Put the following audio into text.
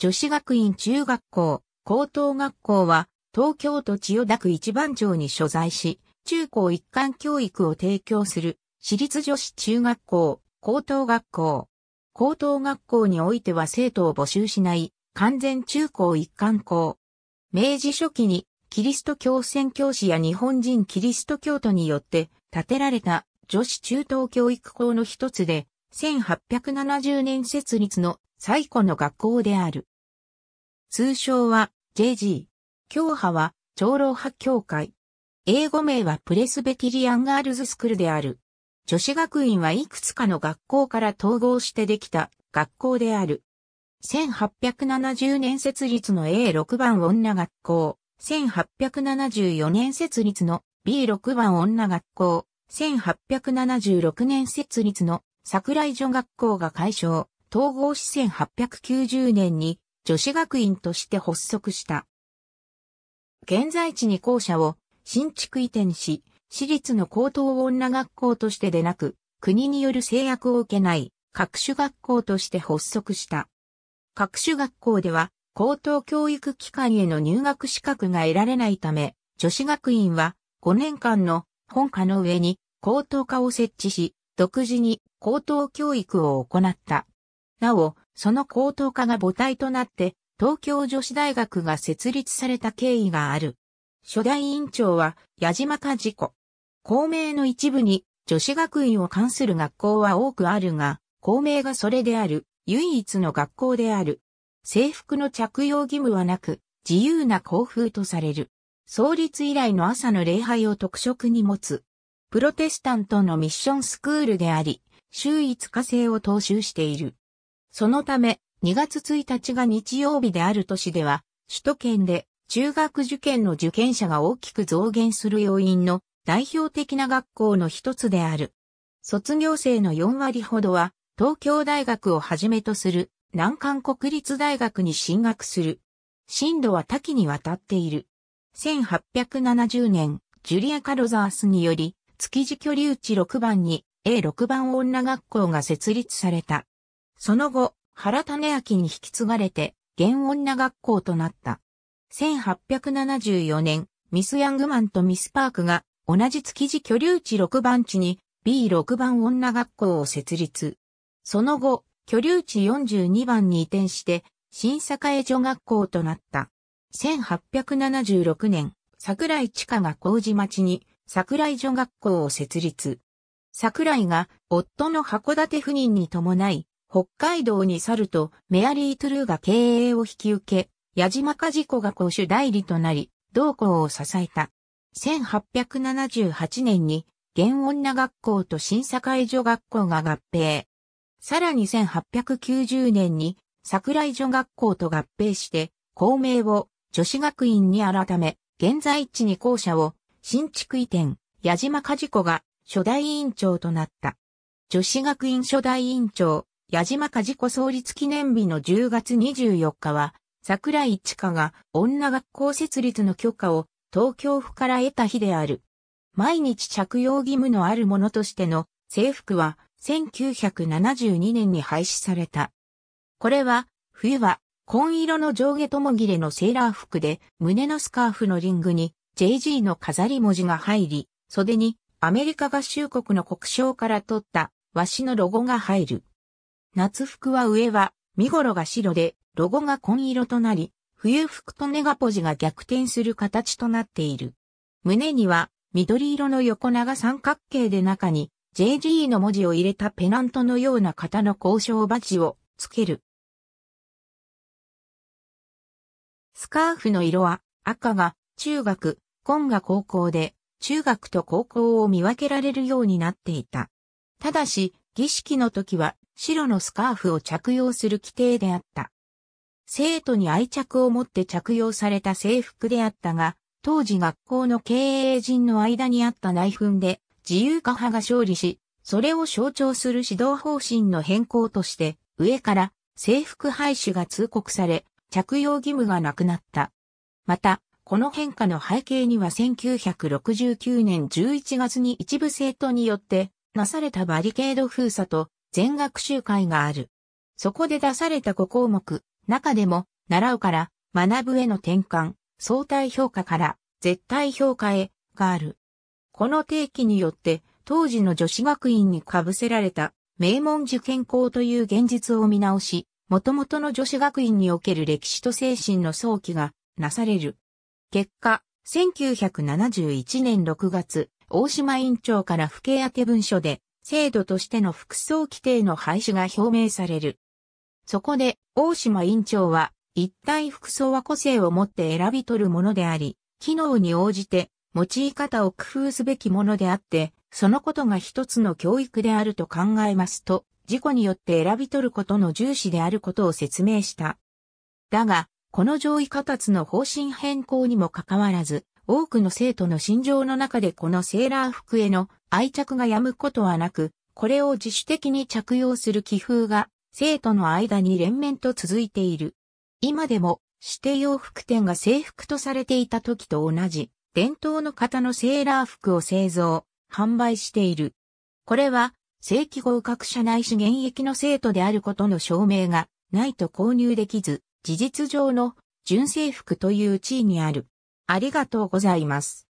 女子学院中学校、高等学校は、東京都千代田区一番町に所在し、中高一貫教育を提供する、私立女子中学校、高等学校。高等学校においては生徒を募集しない、完全中高一貫校。明治初期に、キリスト教宣教師や日本人キリスト教徒によって建てられた女子中等教育校の一つで、1870年設立の最古の学校である。通称は JG。教派は長老派教会。英語名はプレスベティリアンガールズスクールである。女子学院はいくつかの学校から統合してできた学校である。1870年設立の A6 番女学校、1874年設立の B6 番女学校、1876年設立の桜井女学校が解消、統合し1890年に女子学院として発足した。現在地に校舎を新築移転し、私立の高等女学校としてでなく、国による制約を受けない各種学校として発足した。各種学校では高等教育機関への入学資格が得られないため、女子学院は5年間の本科の上に高等科を設置し、独自に高等教育を行った。なお、その高等科が母体となって、東京女子大学が設立された経緯がある。初代院長は、矢島か事故。公明の一部に、女子学院を関する学校は多くあるが、公明がそれである、唯一の学校である。制服の着用義務はなく、自由な校風とされる。創立以来の朝の礼拝を特色に持つ。プロテスタントのミッションスクールであり、週一火星を踏襲している。そのため、2月1日が日曜日である都市では、首都圏で中学受験の受験者が大きく増減する要因の代表的な学校の一つである。卒業生の4割ほどは、東京大学をはじめとする難関国立大学に進学する。進路は多岐にわたっている。1870年、ジュリア・カロザースにより、築地居留地6番に A6 番女学校が設立された。その後、原種明に引き継がれて、原女学校となった。1874年、ミス・ヤングマンとミス・パークが、同じ築地居留地6番地に、B6 番女学校を設立。その後、居留地42番に移転して、新栄女学校となった。1876年、桜井地下が麹町に桜井女学校を設立。桜井が夫の函館赴任に伴い、北海道に去ると、メアリー・トゥルーが経営を引き受け、矢島和子が公主代理となり、同校を支えた。1878年に、現女学校と新堺女学校が合併。さらに1890年に、桜井女学校と合併して、校名を女子学院に改め、現在地に校舎を新築移転、矢島和子が初代委員長となった。女子学院初代委員長、矢島かじこ創立記念日の10月24日は、桜井千佳が女学校設立の許可を東京府から得た日である。毎日着用義務のあるものとしての制服は1972年に廃止された。これは冬は紺色の上下とも切れのセーラー服で胸のスカーフのリングに JG の飾り文字が入り、袖にアメリカ合衆国の国章から取った和紙のロゴが入る。夏服は上は、身頃が白で、ロゴが紺色となり、冬服とネガポジが逆転する形となっている。胸には、緑色の横長三角形で中に、JG の文字を入れたペナントのような型の交渉バチをつける。スカーフの色は赤が中学、紺が高校で中学と高校を見分けられるようになっていた。ただし、儀式の時は白のスカーフを着用する規定であった。生徒に愛着を持って着用された制服であったが、当時学校の経営陣の間にあった内紛で自由化派が勝利し、それを象徴する指導方針の変更として、上から制服廃止が通告され、着用義務がなくなった。また、この変化の背景には1969年11月に一部生徒によってなされたバリケード封鎖と全学習会がある。そこで出された5項目、中でも、習うから、学ぶへの転換、相対評価から、絶対評価へ、がある。この定期によって、当時の女子学院に被せられた、名門受験校という現実を見直し、元々の女子学院における歴史と精神の早期がなされる。結果、1971年6月、大島院長から府当て文書で、制度としての服装規定の廃止が表明される。そこで、大島院長は、一体服装は個性を持って選び取るものであり、機能に応じて、用い方を工夫すべきものであって、そのことが一つの教育であると考えますと、事故によって選び取ることの重視であることを説明した。だが、この上位下達の方針変更にもかかわらず、多くの生徒の心情の中でこのセーラー服への愛着が止むことはなく、これを自主的に着用する気風が生徒の間に連綿と続いている。今でも指定洋服店が制服とされていた時と同じ伝統の型のセーラー服を製造、販売している。これは正規合格者ないし現役の生徒であることの証明がないと購入できず、事実上の純正服という地位にある。ありがとうございます。